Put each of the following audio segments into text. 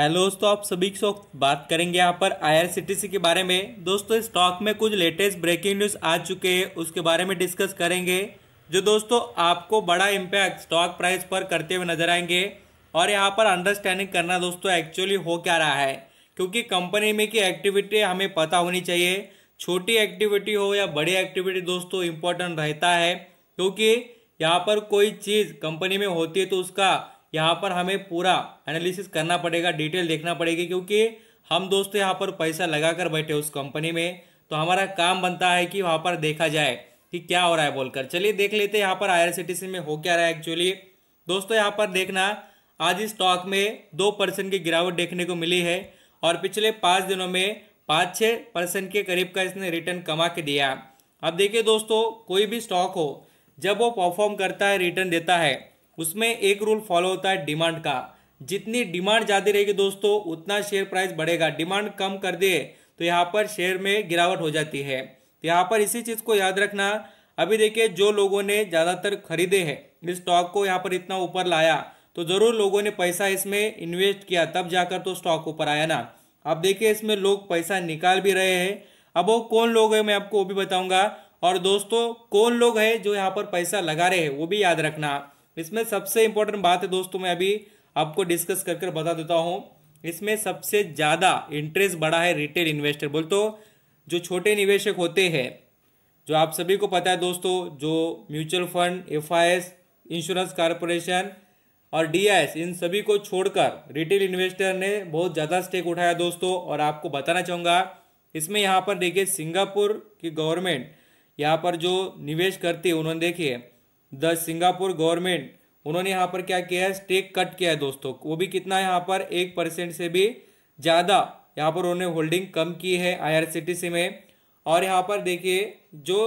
hello दोस्तों आप सभी से बात करेंगे यहाँ पर आईआरसीटीसी के बारे में दोस्तों स्टॉक में कुछ लेटेस्ट ब्रेकिंग न्यूज़ आ चुके हैं उसके बारे में डिस्कस करेंगे जो दोस्तों आपको बड़ा इम्पैक्ट स्टॉक प्राइस पर करते हुए नजर आएंगे और यहाँ पर अंडरस्टैंडिंग करना दोस्तों एक्चुअली हो क्या रहा है क्योंकि कंपनी में की एक्टिविटी हमें पता होनी चाहिए छोटी एक्टिविटी हो या बड़ी एक्टिविटी दोस्तों इम्पोर्टेंट रहता है क्योंकि यहाँ पर कोई चीज़ कंपनी में होती है तो उसका यहाँ पर हमें पूरा एनालिसिस करना पड़ेगा डिटेल देखना पड़ेगी क्योंकि हम दोस्तों यहाँ पर पैसा लगा कर बैठे उस कंपनी में तो हमारा काम बनता है कि वहाँ पर देखा जाए कि क्या हो रहा है बोलकर चलिए देख लेते हैं यहाँ पर आई में हो क्या रहा है एक्चुअली दोस्तों यहाँ पर देखना आज इस स्टॉक में दो परसेंट की गिरावट देखने को मिली है और पिछले पाँच दिनों में पाँच छः परसेंट के करीब का इसने रिटर्न कमा के दिया अब देखिए दोस्तों कोई भी स्टॉक हो जब वो परफॉर्म करता है रिटर्न देता है उसमें एक रूल फॉलो होता है डिमांड का जितनी डिमांड ज़्यादा रहेगी दोस्तों उतना शेयर प्राइस बढ़ेगा डिमांड कम कर दे तो यहाँ पर शेयर में गिरावट हो जाती है तो यहाँ पर इसी चीज़ को याद रखना अभी देखिए जो लोगों ने ज़्यादातर खरीदे हैं इस स्टॉक को यहाँ पर इतना ऊपर लाया तो ज़रूर लोगों ने पैसा इसमें इन्वेस्ट किया तब जाकर तो स्टॉक ऊपर आया ना अब देखिए इसमें लोग पैसा निकाल भी रहे हैं अब वो कौन लोग हैं मैं आपको वो भी बताऊंगा और दोस्तों कौन लोग हैं जो यहाँ पर पैसा लगा रहे हैं वो भी याद रखना इसमें सबसे इंपॉर्टेंट बात है दोस्तों मैं अभी आपको डिस्कस कर कर बता देता हूँ इसमें सबसे ज़्यादा इंटरेस्ट बढ़ा है रिटेल इन्वेस्टर बोल तो जो छोटे निवेशक होते हैं जो आप सभी को पता है दोस्तों जो mutual fund F insurance corporation और डी इन सभी को छोड़कर रिटेल इन्वेस्टर ने बहुत ज़्यादा स्टेक उठाया दोस्तों और आपको बताना चाहूँगा इसमें यहाँ पर देखिए सिंगापुर की गवर्नमेंट यहाँ पर जो निवेश करती है उन्होंने देखिए द सिंगापुर गवर्नमेंट उन्होंने यहाँ पर क्या किया है स्टेक कट किया है दोस्तों वो भी कितना यहाँ पर एक परसेंट से भी ज़्यादा यहाँ पर उन्होंने होल्डिंग कम की है आईआरसीटीसी में और यहाँ पर देखिए जो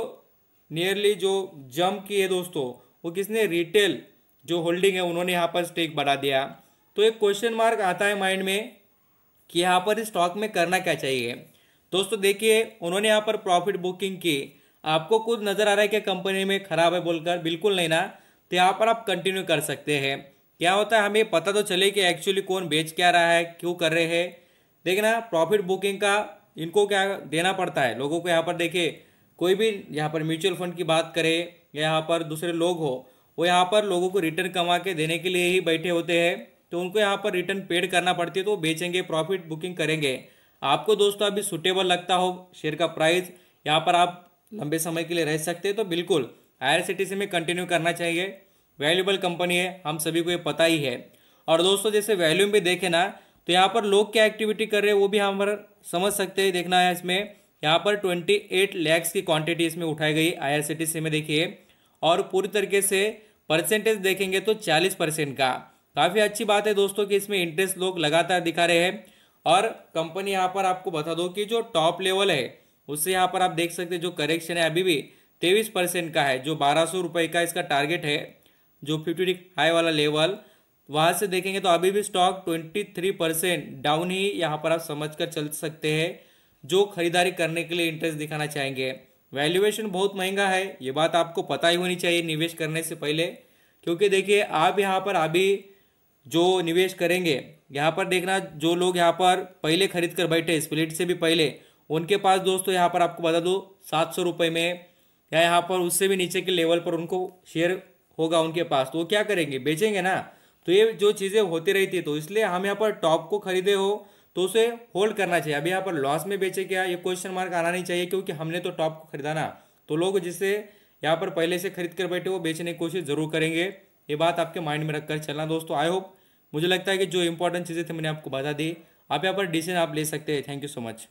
नियरली जो जम की है दोस्तों वो किसने रिटेल जो होल्डिंग है उन्होंने यहाँ पर स्टेक बढ़ा दिया तो एक क्वेश्चन मार्क आता है माइंड में कि यहाँ पर स्टॉक में करना क्या चाहिए दोस्तों देखिए उन्होंने यहाँ पर प्रॉफिट बुकिंग की आपको खुद नज़र आ रहा है कि कंपनी में ख़राब है बोलकर बिल्कुल नहीं ना तो यहाँ पर आप कंटिन्यू कर सकते हैं क्या होता है हमें पता तो चले कि एक्चुअली कौन बेच क्या रहा है क्यों कर रहे हैं देखना प्रॉफिट बुकिंग का इनको क्या देना पड़ता है लोगों को यहाँ पर देखिए कोई भी यहाँ पर म्यूचुअल फंड की बात करे या यहाँ पर दूसरे लोग हो वो यहाँ पर लोगों को रिटर्न कमा के देने के लिए ही बैठे होते हैं तो उनको यहाँ पर रिटर्न पेड करना पड़ती है तो बेचेंगे प्रॉफिट बुकिंग करेंगे आपको दोस्तों अभी सुटेबल लगता हो शेयर का प्राइस यहाँ पर आप लंबे समय के लिए रह सकते हैं तो बिल्कुल आई आर में कंटिन्यू करना चाहिए वैल्यूबल कंपनी है हम सभी को ये पता ही है और दोस्तों जैसे वैल्यूम भी देखे ना तो यहाँ पर लोग क्या एक्टिविटी कर रहे हैं वो भी हम समझ सकते हैं देखना है इसमें यहाँ पर 28 लैक्स की क्वांटिटी इसमें उठाई गई सी में देखिए और पूरी तरीके से परसेंटेज देखेंगे तो 40 परसेंट का काफ़ी अच्छी बात है दोस्तों कि इसमें इंटरेस्ट लोग लगातार दिखा रहे हैं और कंपनी यहाँ पर आपको बता दो कि जो टॉप लेवल है उससे यहाँ पर आप देख सकते हैं जो करेक्शन है अभी भी तेईस परसेंट का है जो बारह सौ रुपये का इसका टारगेट है जो फिफ्टी हाई वाला लेवल वहाँ से देखेंगे तो अभी भी stock twenty three percent down ही यहाँ पर आप समझ कर चल सकते हैं जो खरीदारी करने के लिए इंटरेस्ट दिखाना चाहेंगे वैल्यूएशन बहुत महंगा है ये बात आपको पता ही होनी चाहिए निवेश करने से पहले क्योंकि देखिए आप यहाँ पर अभी जो निवेश करेंगे यहाँ पर देखना जो लोग यहाँ पर पहले खरीद कर बैठे स्प्लिट से भी पहले उनके पास दोस्तों यहाँ पर आपको बता दो सात सौ रुपये में या यहाँ पर उससे भी नीचे के लेवल पर उनको शेयर होगा उनके पास तो वो क्या करेंगे बेचेंगे ना तो ये जो चीज़ें होती रहती है तो इसलिए हम यहाँ पर टॉप को खरीदे हो तो उसे होल्ड करना चाहिए अभी यहाँ पर लॉस में बेचे क्या ये क्वेश्चन मार्क आना नहीं चाहिए क्योंकि हमने तो टॉप को खरीदा ना तो लोग जिसे यहाँ पर पहले से खरीद कर बैठे वो बेचने की कोशिश जरूर करेंगे ये बात आपके माइंड में रखकर चलना दोस्तों आई होप मुझे लगता है कि जो इंपॉर्टेंट चीज़ें थी मैंने आपको बता दी आप यहाँ पर डिसीजन आप ले सकते हैं थैंक यू सो मच